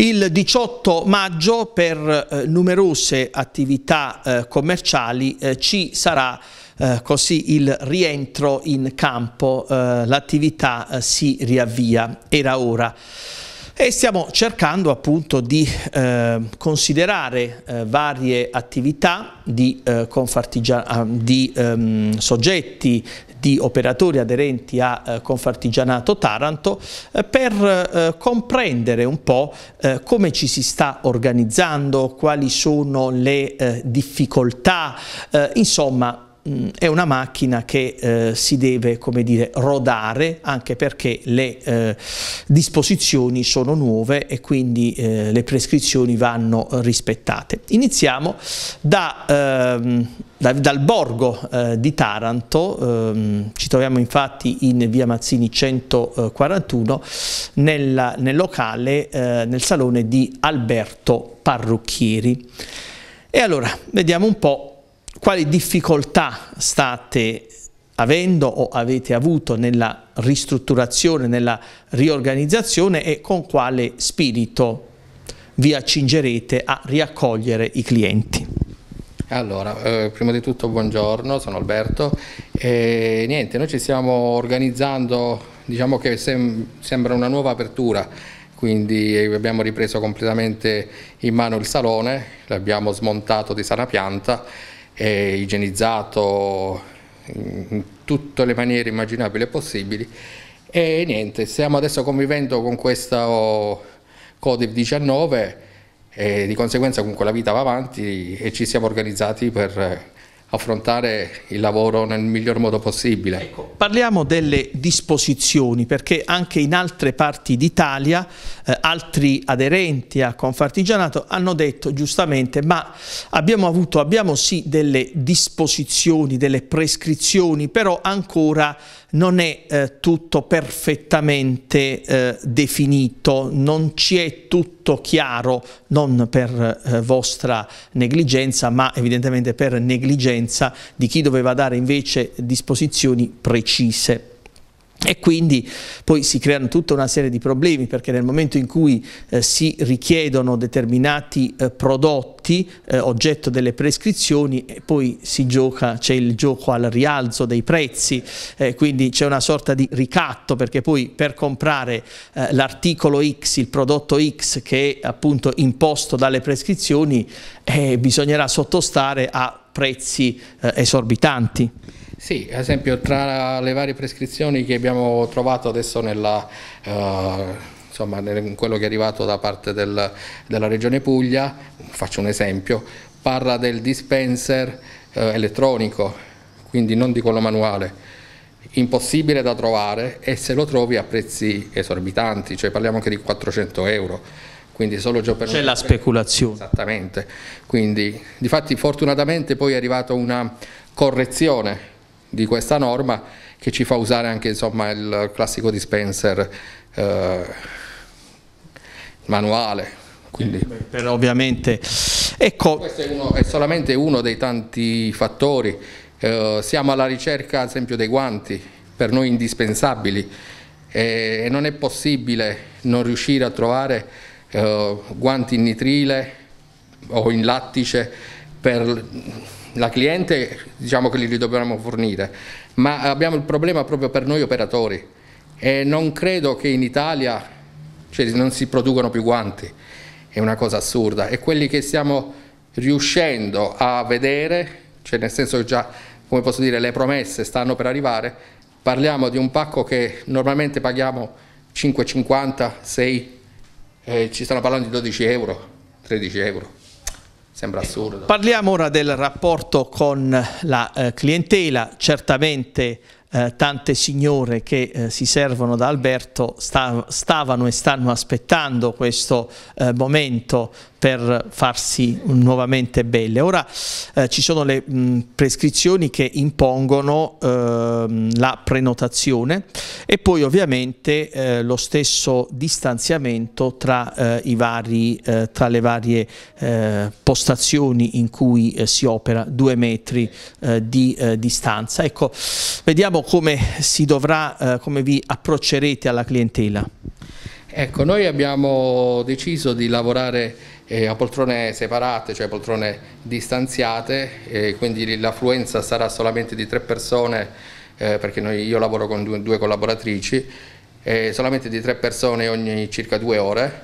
Il 18 maggio per eh, numerose attività eh, commerciali eh, ci sarà eh, così il rientro in campo, eh, l'attività eh, si riavvia, era ora. E stiamo cercando appunto di considerare varie attività di, ah, di ehm, soggetti di operatori aderenti a eh, Confartigianato Taranto eh, per eh, comprendere un po' eh, come ci si sta organizzando, quali sono le eh, difficoltà, insomma è una macchina che eh, si deve come dire, rodare anche perché le eh, disposizioni sono nuove e quindi eh, le prescrizioni vanno rispettate. Iniziamo da ehm, dal, dal borgo eh, di Taranto, ehm, ci troviamo infatti in via Mazzini 141, nel, nel locale, eh, nel salone di Alberto Parrucchieri. E allora, vediamo un po' quali difficoltà state avendo o avete avuto nella ristrutturazione, nella riorganizzazione e con quale spirito vi accingerete a riaccogliere i clienti. Allora, eh, prima di tutto buongiorno, sono Alberto. E, niente, noi ci stiamo organizzando, diciamo che sem sembra una nuova apertura, quindi eh, abbiamo ripreso completamente in mano il salone, l'abbiamo smontato di sana pianta, e igienizzato in tutte le maniere immaginabili e possibili e niente, stiamo adesso convivendo con questo covid 19 e di conseguenza comunque la vita va avanti e ci siamo organizzati per eh, affrontare il lavoro nel miglior modo possibile. Ecco, parliamo delle disposizioni perché anche in altre parti d'Italia eh, altri aderenti a Confartigianato hanno detto giustamente ma abbiamo avuto, abbiamo sì delle disposizioni, delle prescrizioni però ancora non è eh, tutto perfettamente eh, definito, non ci è tutto chiaro, non per eh, vostra negligenza, ma evidentemente per negligenza di chi doveva dare invece disposizioni precise. E quindi poi si creano tutta una serie di problemi perché nel momento in cui eh, si richiedono determinati eh, prodotti eh, oggetto delle prescrizioni e poi si gioca, c'è il gioco al rialzo dei prezzi, eh, quindi c'è una sorta di ricatto perché poi per comprare eh, l'articolo X, il prodotto X che è appunto imposto dalle prescrizioni eh, bisognerà sottostare a prezzi esorbitanti. Sì, ad esempio tra le varie prescrizioni che abbiamo trovato adesso nella... Eh, insomma, quello che è arrivato da parte del, della Regione Puglia, faccio un esempio, parla del dispenser eh, elettronico, quindi non di quello manuale, impossibile da trovare e se lo trovi a prezzi esorbitanti, cioè parliamo anche di 400 euro. Quindi solo già per C'è la speculazione. Esattamente. Quindi, difatti, fortunatamente poi è arrivata una correzione di questa norma che ci fa usare anche insomma, il classico dispenser eh, manuale. Quindi, per, ovviamente. Ecco. Questo è, uno, è, solamente uno dei tanti fattori. Eh, siamo alla ricerca ad esempio dei guanti, per noi indispensabili e, e non è possibile non riuscire a trovare eh, guanti in nitrile o in lattice per la cliente diciamo che li, dobbiamo fornire, ma abbiamo il problema proprio per noi operatori e non credo che in Italia cioè, non si producano più guanti, è una cosa assurda e quelli che stiamo riuscendo a vedere, cioè nel senso che già come posso dire le promesse stanno per arrivare, parliamo di un pacco che normalmente paghiamo 5,50, 6, eh, ci stanno parlando di 12 euro, 13 euro Sembra assurdo. Parliamo ora del rapporto con la eh, clientela, certamente eh, tante signore che eh, si servono da Alberto stav stavano e stanno aspettando questo eh, momento per farsi nuovamente belle. Ora eh, ci sono le mh, prescrizioni che impongono eh, la prenotazione e poi ovviamente eh, lo stesso distanziamento tra, eh, vari, eh, tra le varie eh, postazioni in cui si opera, due metri di distanza. Ecco, vediamo come, dovrà, come vi approccerete alla clientela. Ecco, noi abbiamo deciso di lavorare eh, a poltrone separate, cioè poltrone distanziate, eh, quindi l'affluenza sarà solamente di tre persone, eh, perché noi, io lavoro con due, due collaboratrici, solamente di tre persone ogni circa due ore.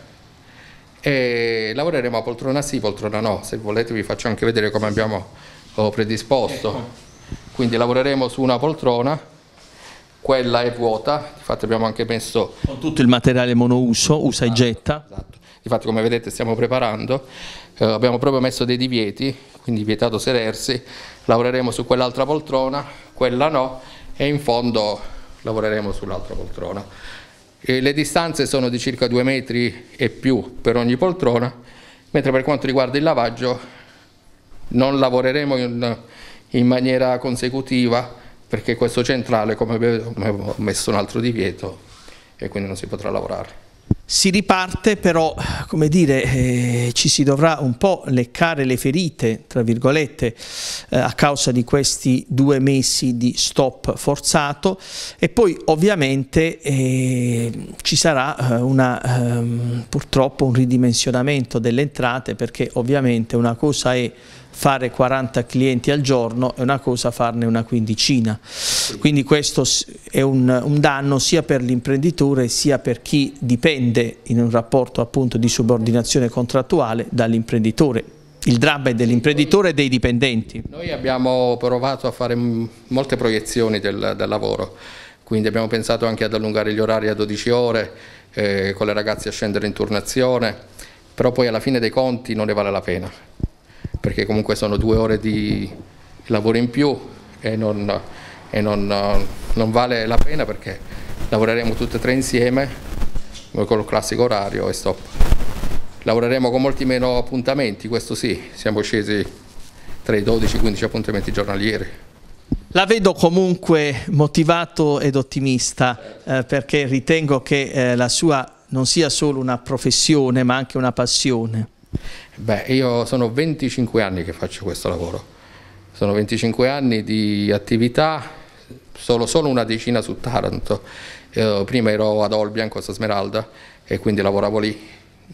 E lavoreremo a poltrona sì, poltrona no, se volete vi faccio anche vedere come abbiamo oh, predisposto. Ecco. Quindi lavoreremo su una poltrona quella è vuota, infatti abbiamo anche messo... Con tutto il materiale monouso, usa esatto, e getta. Esatto. Infatti come vedete stiamo preparando, eh, abbiamo proprio messo dei divieti, quindi vietato sedersi, lavoreremo su quell'altra poltrona, quella no e in fondo lavoreremo sull'altra poltrona. E le distanze sono di circa 2 metri e più per ogni poltrona, mentre per quanto riguarda il lavaggio non lavoreremo in, in maniera consecutiva, perché questo centrale, come avevo messo un altro divieto, e quindi non si potrà lavorare. Si riparte però, come dire, eh, ci si dovrà un po' leccare le ferite, tra virgolette, eh, a causa di questi due mesi di stop forzato e poi ovviamente eh, ci sarà eh, una, ehm, purtroppo un ridimensionamento delle entrate perché ovviamente una cosa è fare 40 clienti al giorno è una cosa farne una quindicina. Quindi questo è un, un danno sia per l'imprenditore sia per chi dipende in un rapporto appunto di subordinazione contrattuale dall'imprenditore, il dramma è dell'imprenditore e dei dipendenti. Noi abbiamo provato a fare molte proiezioni del, del, lavoro, quindi abbiamo pensato anche ad allungare gli orari a 12 ore, eh, con le ragazze a scendere in turnazione, però poi alla fine dei conti non ne vale la pena perché comunque sono due ore di lavoro in più e non, e non, non vale la pena perché lavoreremo tutte e tre insieme con il classico orario e stop. Lavoreremo con molti meno appuntamenti, questo sì, siamo scesi tra i 12 e i 15 appuntamenti giornalieri. La vedo comunque motivato ed ottimista eh, perché ritengo che eh, la sua non sia solo una professione ma anche una passione. Beh, io sono 25 anni che faccio questo lavoro, sono 25 anni di attività, solo, solo una decina su Taranto. Eh, prima ero ad Olbia in Costa Smeralda e quindi lavoravo lì,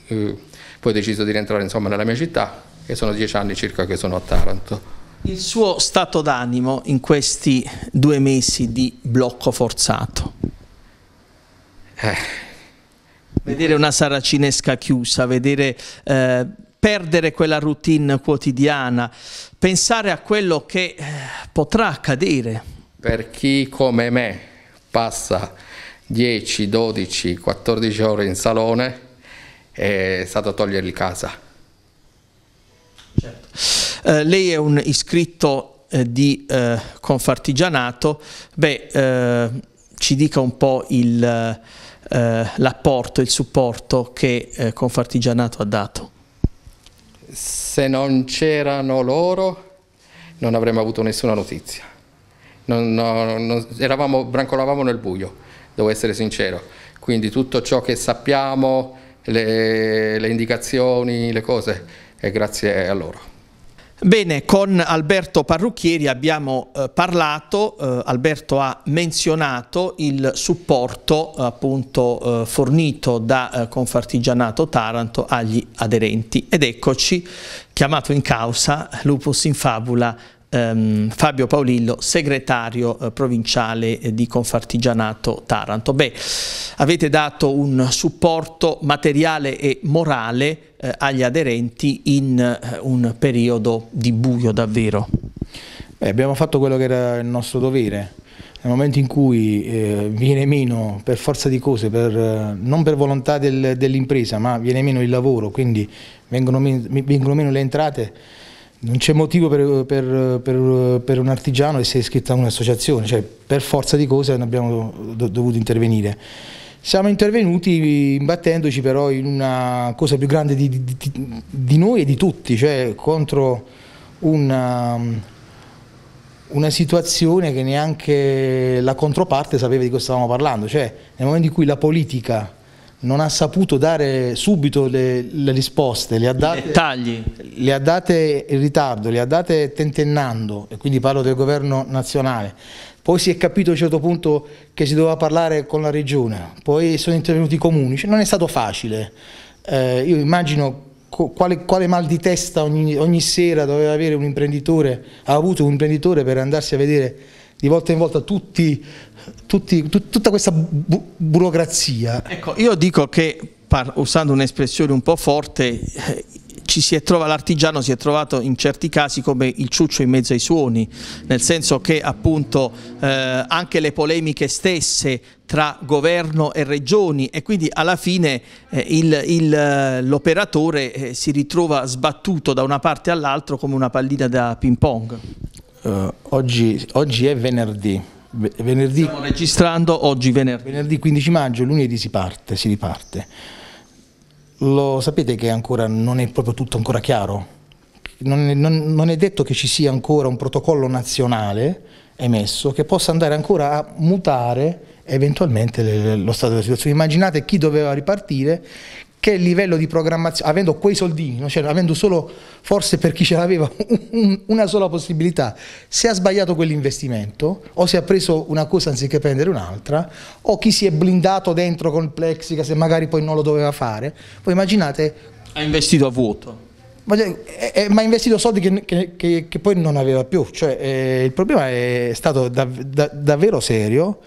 eh, poi ho deciso di rientrare insomma, nella mia città e sono 10 anni circa che sono a Taranto. Il suo stato d'animo in questi due mesi di blocco forzato? Eh Vedere una saracinesca chiusa, vedere... Eh, perdere quella routine quotidiana, pensare a quello che eh, potrà accadere. Per chi come me passa 10, 12, 14 ore in salone è stato togliergli casa. Certo. Eh, lei è un iscritto eh, di eh, Confartigianato, beh eh, ci dica un po' il eh, l'apporto, il supporto che eh, Confartigianato ha dato? Se non c'erano loro non avremmo avuto nessuna notizia. Non, non, non, eravamo, brancolavamo nel buio, devo essere sincero. Quindi tutto ciò che sappiamo, le, le indicazioni, le cose, è grazie a loro. Bene, con Alberto Parrucchieri abbiamo eh, parlato, eh, Alberto ha menzionato il supporto appunto eh, fornito da eh, Confartigianato Taranto agli aderenti ed eccoci chiamato in causa Lupus in Fabula ehm, Fabio Paolillo, segretario eh, provinciale eh, di Confartigianato Taranto. Beh, avete dato un supporto materiale e morale eh, agli aderenti in eh, un periodo di buio davvero. Beh, abbiamo fatto quello che era il nostro dovere. Nel momento in cui eh, viene meno per forza di cose, per, eh, non per volontà del, dell'impresa, ma viene meno il lavoro, quindi vengono, vengono meno le entrate, non c'è motivo per, per, per, per, un artigiano essere iscritto a un'associazione, cioè per forza di cose abbiamo dovuto intervenire. Siamo intervenuti imbattendoci però in una cosa più grande di, di, di noi e di tutti, cioè contro una, una, situazione che neanche la controparte sapeva di cosa stavamo parlando, cioè nel momento in cui la politica non ha saputo dare subito le, le risposte, le ha, date, Tagli. le ha date in ritardo, le ha date tentennando, e quindi parlo del governo nazionale. Poi si è capito a un certo punto che si doveva parlare con la regione, poi sono intervenuti i comuni, cioè, non è stato facile. Eh, io immagino quale, quale, mal di testa ogni, ogni sera doveva avere un imprenditore, ha avuto un imprenditore per andarsi a vedere di volta in volta tutti, tutti, tut, tutta questa bu burocrazia. Ecco, io dico che, usando un'espressione un po' forte, eh, l'artigiano si è trovato in certi casi come il ciuccio in mezzo ai suoni, nel senso che appunto eh, anche le polemiche stesse tra governo e regioni e quindi alla fine eh, eh l'operatore eh, si ritrova sbattuto da una parte all'altra come una pallina da ping pong. Uh, oggi, oggi, è venerdì. venerdì. Stiamo registrando oggi venerdì. Venerdì 15 maggio, lunedì si parte, si riparte. Lo sapete che ancora non è proprio tutto ancora chiaro? Non è, non, non è detto che ci sia ancora un protocollo nazionale emesso che possa andare ancora a mutare eventualmente le, lo stato della situazione. Immaginate chi doveva ripartire, che il livello di programmazione, avendo quei soldini, cioè avendo solo, forse per chi ce l'aveva, un, una sola possibilità, se ha sbagliato quell'investimento, o se ha preso una cosa anziché prendere un'altra, o chi si è blindato dentro con il plexica se magari poi non lo doveva fare, voi immaginate... Ha investito a vuoto. Eh, eh, ma, ha investito soldi che, che, che, che, poi non aveva più, cioè eh, il problema è stato dav dav davvero serio,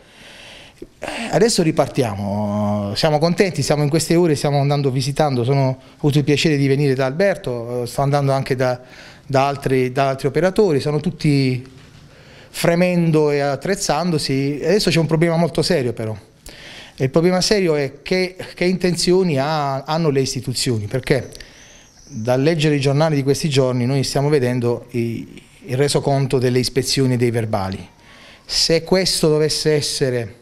Adesso ripartiamo, siamo contenti, siamo in queste ore, stiamo andando visitando, sono, ho avuto il piacere di venire da Alberto, sto andando anche da, da, altri, da altri operatori, sono tutti fremendo e attrezzandosi. Adesso c'è un problema molto serio però. il problema serio è che, che intenzioni ha, hanno le istituzioni, perché dal leggere i giornali di questi giorni noi stiamo vedendo i, il resoconto delle ispezioni e dei verbali. Se questo dovesse essere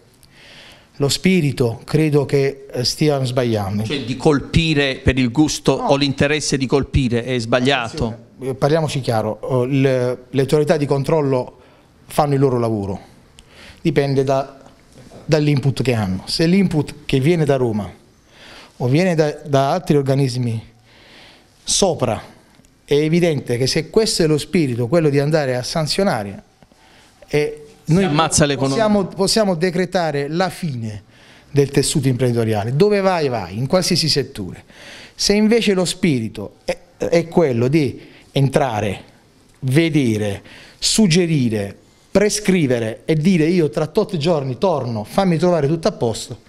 lo spirito credo che eh, stiano sbagliando. Cioè di colpire per il gusto no. o l'interesse di colpire è sbagliato? Eh, parliamoci chiaro, eh, le, le, autorità di controllo fanno il loro lavoro, dipende da, dall'input che hanno. Se l'input che viene da Roma o viene da, da altri organismi sopra, è evidente che se questo è lo spirito, quello di andare a sanzionare, è noi Possiamo, possiamo decretare la fine del tessuto imprenditoriale, dove vai vai, in qualsiasi settore. Se invece lo spirito è, è quello di entrare, vedere, suggerire, prescrivere e dire io tra tot giorni torno, fammi trovare tutto a posto,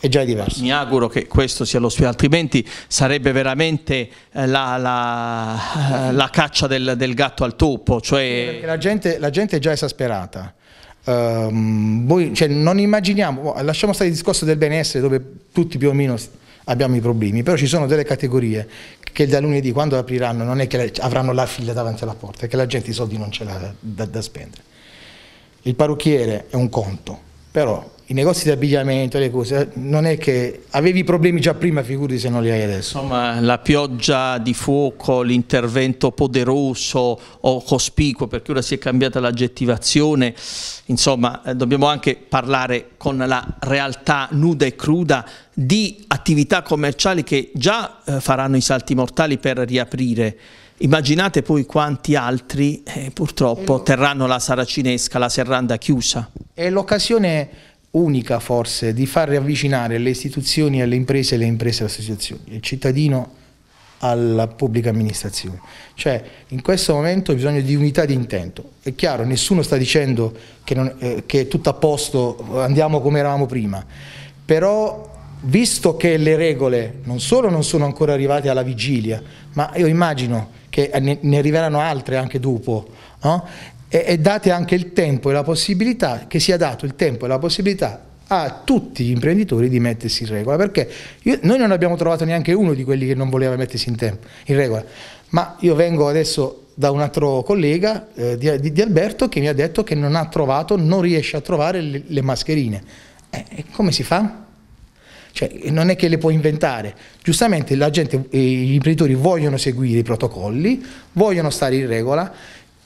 è già diverso. Mi auguro che questo sia lo spirito, altrimenti sarebbe veramente eh, la, la, la caccia del, del, gatto al topo. Cioè... Perché la gente, la gente è già esasperata ehm, voi, cioè, non immaginiamo, oh, lasciamo stare il discorso del benessere dove tutti più o meno abbiamo i problemi, però ci sono delle categorie che da lunedì quando apriranno non è che avranno la figlia davanti alla porta, è che la gente i soldi non ce l'ha da, da spendere. Il parrucchiere è un conto, però i negozi di abbigliamento, le cose, non è che avevi problemi già prima, figurati se non li hai adesso. Insomma, la pioggia di fuoco, l'intervento poderoso o cospicuo, perché ora si è cambiata l'aggettivazione, insomma, eh, dobbiamo anche parlare con la realtà nuda e cruda di attività commerciali che già eh, faranno i salti mortali per riaprire. Immaginate poi quanti altri eh, purtroppo terranno la saracinesca, la serranda chiusa. È l'occasione unica forse di far riavvicinare le istituzioni alle imprese e le imprese alle associazioni, il cittadino alla pubblica amministrazione. Cioè in questo momento bisogna di unità di intento. È chiaro, nessuno sta dicendo che, non, eh, che è tutto a posto, andiamo come eravamo prima, però visto che le regole non solo non sono ancora arrivate alla vigilia, ma io immagino che ne, arriveranno altre anche dopo, no? e, e date anche il tempo e la possibilità, che sia dato il tempo e la possibilità a tutti gli imprenditori di mettersi in regola, perché io, noi non abbiamo trovato neanche uno di quelli che non voleva mettersi in, tempo, in regola, ma io vengo adesso da un altro collega eh, di, di, Alberto che mi ha detto che non ha trovato, non riesce a trovare le, le mascherine. Eh, come si fa? Cioè, non è che le puoi inventare. Giustamente la gente, eh, gli imprenditori vogliono seguire i protocolli, vogliono stare in regola,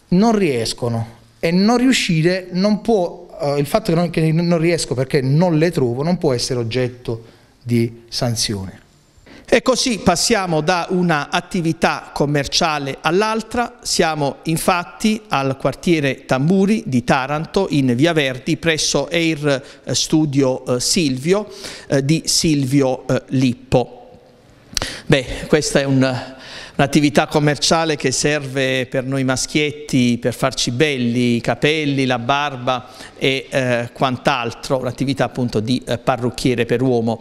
non riescono. E non riuscire non può, eh, il fatto che non, che non riesco perché non le trovo, non può essere oggetto di sanzione. E così passiamo da una attività commerciale all'altra, siamo infatti al quartiere Tamburi di Taranto in Via Verdi presso Air eh, Studio eh, Silvio eh, di Silvio Lippo. Beh, questa è un'attività commerciale che serve per noi maschietti per farci belli, i capelli, la barba e eh, quant'altro, un'attività appunto di parrucchiere per uomo.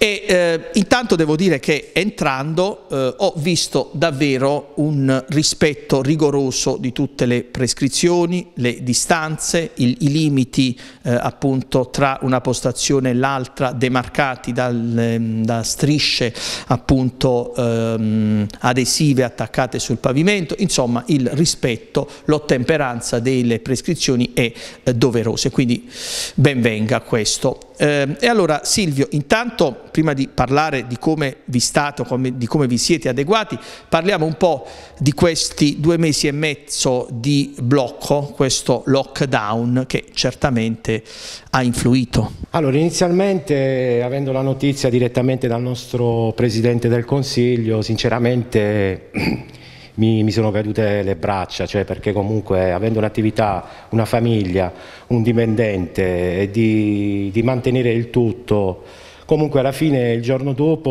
E eh, intanto devo dire che entrando eh, ho visto davvero un rispetto rigoroso di tutte le prescrizioni, le distanze, il, i limiti eh, appunto tra una postazione e l'altra demarcati dal, ehm, da strisce appunto ehm, adesive attaccate sul pavimento, insomma il rispetto, l'ottemperanza delle prescrizioni è eh, doverosa, quindi ben venga questo. Eh, e allora Silvio, intanto prima di parlare di come vi state, come, di come vi siete adeguati, parliamo un po' di questi due mesi e mezzo di blocco, questo lockdown che certamente ha influito. Allora inizialmente avendo la notizia direttamente dal nostro Presidente del Consiglio, sinceramente mi, mi sono cadute le braccia, cioè perché comunque avendo un'attività, una famiglia, un dipendente e di, di mantenere il tutto, comunque alla fine il giorno dopo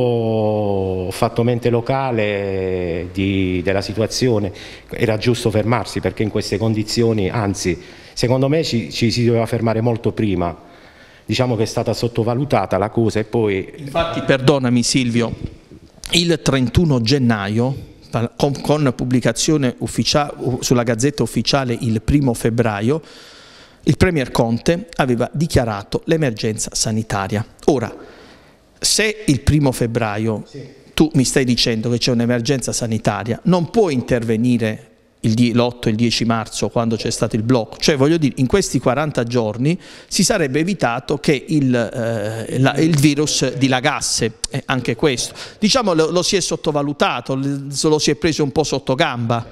ho fatto mente locale di, della situazione, era giusto fermarsi perché in queste condizioni, anzi secondo me ci, ci si doveva fermare molto prima diciamo che è stata sottovalutata la cosa e poi... Infatti, perdonami Silvio, il 31 gennaio con, con pubblicazione sulla Gazzetta Ufficiale il primo febbraio, il Premier Conte aveva dichiarato l'emergenza sanitaria. Ora, se il primo febbraio sì. tu mi stai dicendo che c'è un'emergenza sanitaria, non puoi intervenire l'8 e il 10 marzo quando c'è stato il blocco, cioè voglio dire in questi 40 giorni si sarebbe evitato che il, eh, la, il virus dilagasse, eh, anche questo. Diciamo lo, lo si è sottovalutato, lo si è preso un po' sotto gamba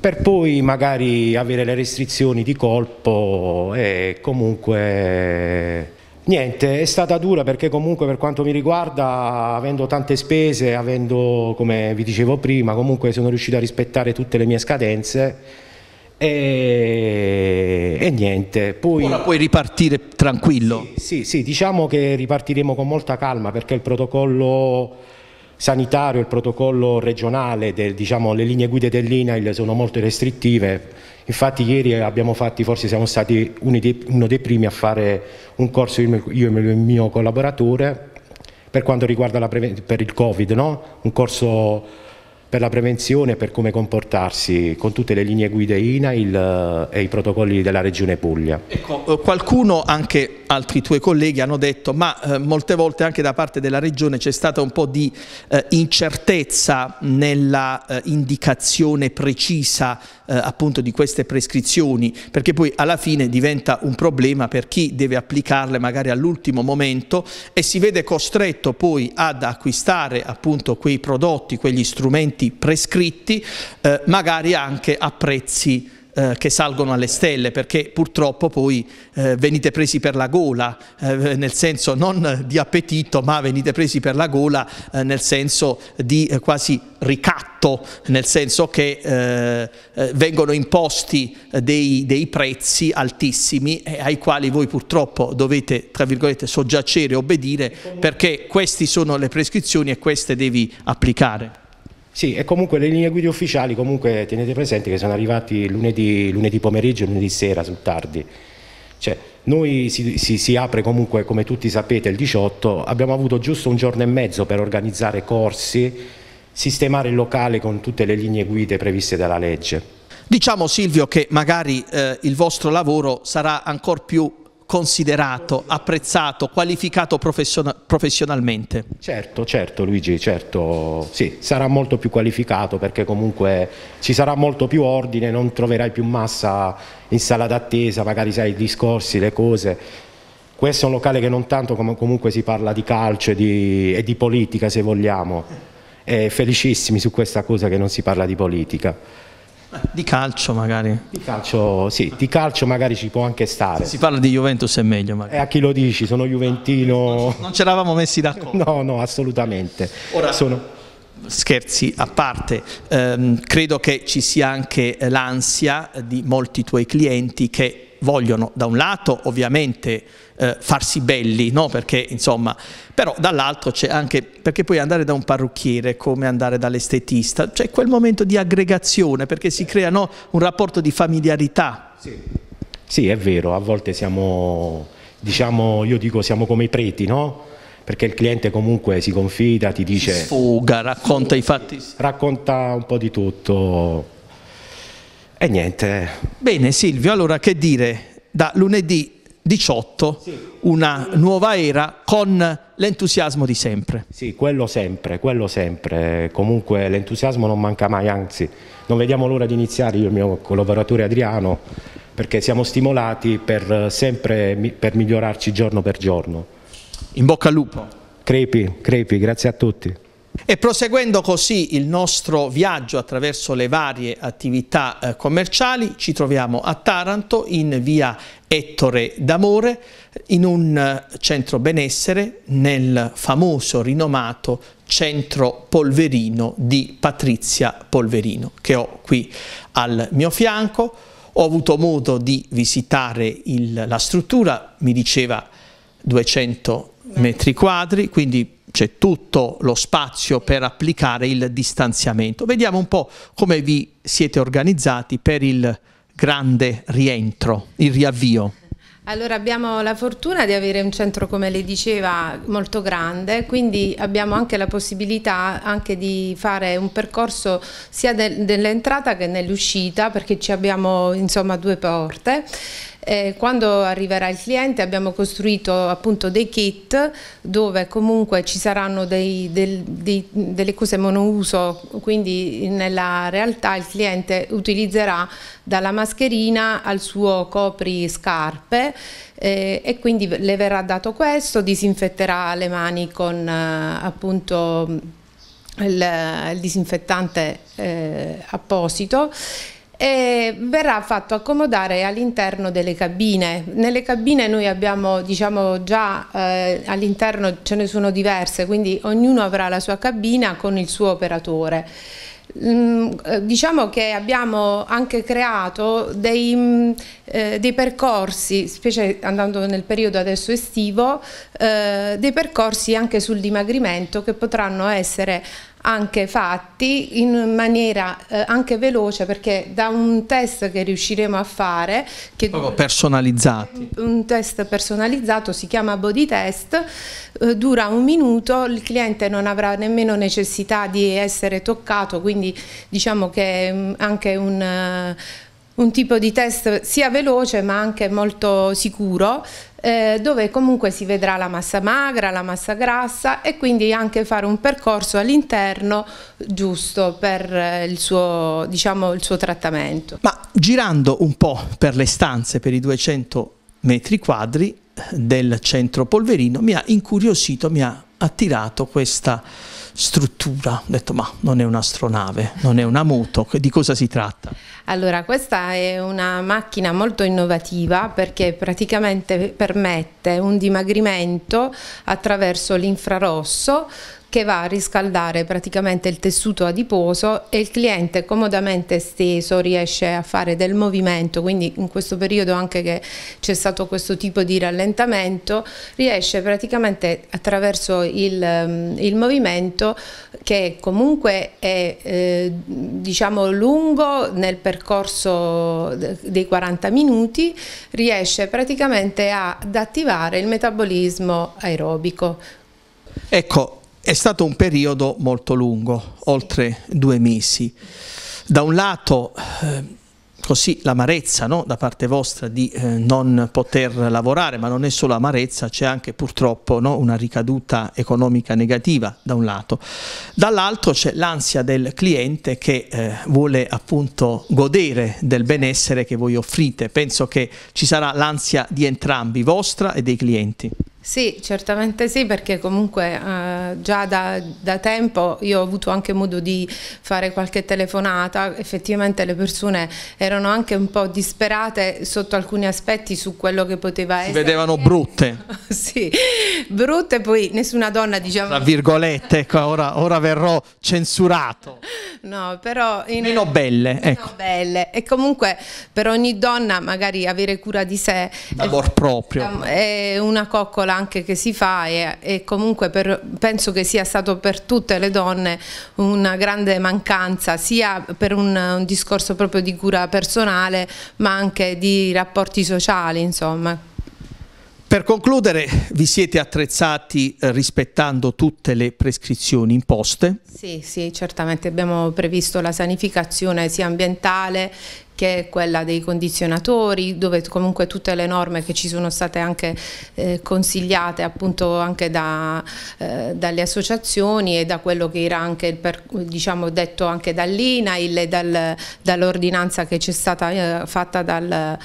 per poi magari avere le restrizioni di colpo e comunque Niente, è stata dura perché comunque per quanto mi riguarda, avendo tante spese, avendo, come vi dicevo prima, comunque sono riuscito a rispettare tutte le mie scadenze e, e niente. Poi, Ora puoi ripartire tranquillo? Sì, sì, sì, diciamo che ripartiremo con molta calma perché il protocollo sanitario, il protocollo regionale, del, diciamo, le linee guida dell'INAIL sono molto restrittive Infatti ieri abbiamo fatti, forse siamo stati uno dei primi a fare un corso io e il mio collaboratore per quanto riguarda la per il Covid, no? un corso per la prevenzione e per come comportarsi con tutte le linee guida INAIL eh, e i protocolli della Regione Puglia. Ecco, eh, qualcuno, anche altri tuoi colleghi, hanno detto ma eh, molte volte anche da parte della Regione c'è stata un po' di eh, incertezza nella eh, indicazione precisa eh, appunto di queste prescrizioni, perché poi alla fine diventa un problema per chi deve applicarle magari all'ultimo momento e si vede costretto poi ad acquistare appunto quei prodotti, quegli strumenti trattamenti prescritti, eh, magari anche a prezzi eh, che salgono alle stelle perché purtroppo poi eh, venite presi per la gola eh, eh, nel senso non di appetito ma venite presi per la gola nel senso di quasi ricatto nel senso che vengono imposti dei, dei prezzi altissimi ai quali voi purtroppo dovete tra virgolette soggiacere obbedire perché queste sono le prescrizioni e queste devi applicare sì, e comunque le linee guida ufficiali comunque tenete presente che sono arrivati lunedì, lunedì pomeriggio, lunedì sera, sul tardi. Cioè, noi si, si, si, apre comunque, come tutti sapete, il 18, abbiamo avuto giusto un giorno e mezzo per organizzare corsi, sistemare il locale con tutte le linee guida previste dalla legge. Diciamo Silvio che magari eh, il vostro lavoro sarà ancora più considerato, apprezzato, qualificato profession professionalmente. Certo, certo Luigi, certo, sì, sarà molto più qualificato perché comunque ci sarà molto più ordine, non troverai più massa in sala d'attesa, magari sai i discorsi, le cose. Questo è un locale che non tanto com comunque si parla di calcio e di, e di politica se vogliamo, e felicissimi su questa cosa che non si parla di politica. Di calcio magari. Di calcio, sì, di calcio magari ci può anche stare. Se si parla di Juventus è meglio magari. E a chi lo dici? Sono Juventino... Non ce l'avamo messi d'accordo. No, no, assolutamente. Ora... Sono scherzi a parte, ehm, credo che ci sia anche eh, l'ansia di molti tuoi clienti che vogliono da un lato ovviamente eh, farsi belli, no? perché insomma, però dall'altro c'è anche, perché puoi andare da un parrucchiere come andare dall'estetista, c'è cioè quel momento di aggregazione perché si crea no, un rapporto di familiarità. Sì. sì, è vero, a volte siamo, diciamo, io dico siamo come i preti, no? perché il cliente comunque si confida, ti dice... Sfuga, racconta i fatti. Racconta un po' di tutto e niente. Bene Silvio, allora che dire, da lunedì 18 sì. una nuova era con l'entusiasmo di sempre. Sì, quello sempre, quello sempre. Comunque l'entusiasmo non manca mai, anzi non vediamo l'ora di iniziare io e il mio collaboratore Adriano perché siamo stimolati per sempre per migliorarci giorno per giorno. In bocca al lupo. Crepi, crepi, grazie a tutti. E proseguendo così il nostro viaggio attraverso le varie attività eh, commerciali, ci troviamo a Taranto in via Ettore d'Amore, in un eh, centro benessere nel famoso rinomato centro Polverino di Patrizia Polverino, che ho qui al mio fianco. Ho avuto modo di visitare il, la struttura, mi diceva 200 metri quadri, quindi c'è tutto lo spazio per applicare il distanziamento. Vediamo un po' come vi siete organizzati per il grande rientro, il riavvio. Allora abbiamo la fortuna di avere un centro come le diceva molto grande, quindi abbiamo anche la possibilità anche di fare un percorso sia nell'entrata che nell'uscita perché ci abbiamo insomma due porte eh, quando arriverà il cliente abbiamo costruito appunto dei kit dove comunque ci saranno dei, del, dei, delle cose monouso, quindi nella realtà il cliente utilizzerà dalla mascherina al suo copri scarpe eh, e quindi le verrà dato questo, disinfetterà le mani con eh, appunto il, il disinfettante eh, apposito e verrà fatto accomodare all'interno delle cabine. Nelle cabine noi abbiamo diciamo già eh, all'interno ce ne sono diverse, quindi ognuno avrà la sua cabina con il suo operatore. Mm, eh, diciamo che abbiamo anche creato dei, mm, eh, dei, percorsi, specie andando nel periodo adesso estivo, eh, dei percorsi anche sul dimagrimento che potranno essere anche fatti in maniera eh, anche veloce perché da un test che riusciremo a fare che dura, personalizzati un test personalizzato si chiama body test eh, dura un minuto il cliente non avrà nemmeno necessità di essere toccato quindi diciamo che è mm, anche un eh, un tipo di test sia veloce ma anche molto sicuro eh, dove comunque si vedrà la massa magra, la massa grassa e quindi anche fare un percorso all'interno giusto per eh, il suo, diciamo, il suo trattamento. Ma girando un po' per le stanze, per i 200 metri quadri eh, del centro Polverino, mi ha incuriosito, mi ha attirato questa struttura. Ho detto ma non è un'astronave, non è una moto, di cosa si tratta? Allora questa è una macchina molto innovativa perché praticamente permette un dimagrimento attraverso l'infrarosso che va a riscaldare praticamente il tessuto adiposo e il cliente comodamente steso riesce a fare del movimento, quindi in questo periodo anche che c'è stato questo tipo di rallentamento, riesce praticamente attraverso il, ehm, il movimento che comunque è eh, diciamo lungo nel percorso dei 40 minuti, riesce praticamente ad attivare il metabolismo aerobico. Ecco, è stato un periodo molto lungo, oltre due mesi. Da un lato, eh, così l'amarezza no? da parte vostra di eh, non poter lavorare, ma non è solo amarezza, c'è anche purtroppo no? una ricaduta economica negativa da un lato. Dall'altro c'è l'ansia del cliente che eh, vuole appunto godere del benessere che voi offrite. Penso che ci sarà l'ansia di entrambi, vostra e dei clienti. Sì, certamente sì, perché comunque eh, già da, da, tempo io ho avuto anche modo di fare qualche telefonata, effettivamente le persone erano anche un po' disperate sotto alcuni aspetti su quello che poteva essere. Si vedevano brutte. sì, brutte, poi nessuna donna diciamo... Tra virgolette, ecco, ora, ora verrò censurato. No, però... In... Meno belle, ecco. Meno belle. E comunque per ogni donna magari avere cura di sé... L'amor proprio. È una coccola piccola anche che si fa e, e comunque per, penso che sia stato per tutte le donne una grande mancanza sia per un, un discorso proprio di cura personale ma anche di rapporti sociali insomma. Per concludere, vi siete attrezzati eh, rispettando tutte le prescrizioni imposte? Sì, sì, certamente abbiamo previsto la sanificazione sia ambientale che è quella dei condizionatori, dove comunque tutte le norme che ci sono state anche eh, consigliate appunto anche da, eh, dalle associazioni e da quello che era anche per, diciamo, detto anche dall'INAIL e dal, dall'ordinanza che ci è stata eh, fatta dal,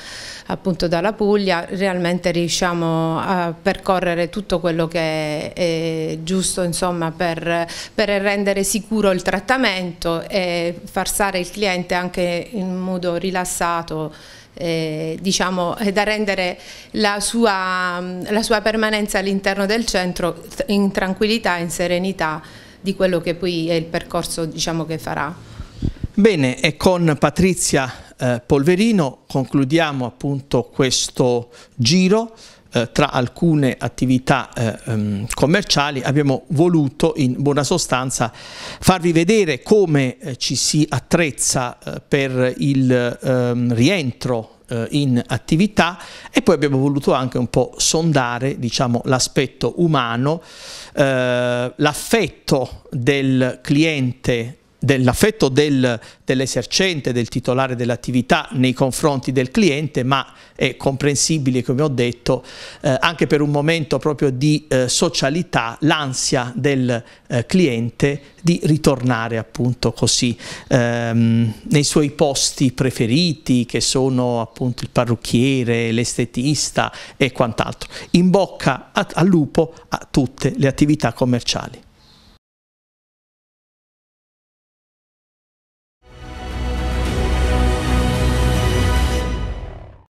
appunto dalla Puglia, realmente riusciamo a percorrere tutto quello che è, è giusto insomma, per, per rendere sicuro il trattamento e far stare il cliente anche in modo rilassato eh, diciamo, eh, da rendere la sua, mm, la sua permanenza all'interno del centro in tranquillità, e in serenità di quello che poi è il percorso diciamo, che farà. Bene, e con Patrizia eh, Polverino concludiamo appunto questo giro. Eh, tra alcune attività eh, ehm, commerciali abbiamo voluto in buona sostanza farvi vedere come eh, ci si attrezza eh, per il ehm, rientro in attività e poi abbiamo voluto anche un po' sondare diciamo, l'aspetto umano, eh, l'affetto del cliente dell'affetto del, dell'esercente, del titolare dell'attività nei confronti del cliente, ma è comprensibile, come ho detto, eh, anche per un momento proprio di eh, socialità, l'ansia del eh, cliente di ritornare appunto così ehm, nei suoi posti preferiti che sono appunto il parrucchiere, l'estetista e quant'altro. In bocca al lupo a tutte le attività commerciali.